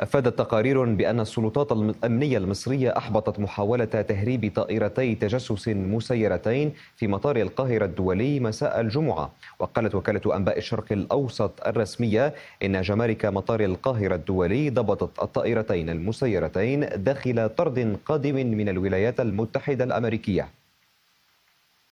أفادت تقارير بأن السلطات الأمنية المصرية أحبطت محاولة تهريب طائرتي تجسس مسيرتين في مطار القاهرة الدولي مساء الجمعة وقالت وكالة أنباء الشرق الأوسط الرسمية إن جمارك مطار القاهرة الدولي ضبطت الطائرتين المسيرتين داخل طرد قادم من الولايات المتحدة الأمريكية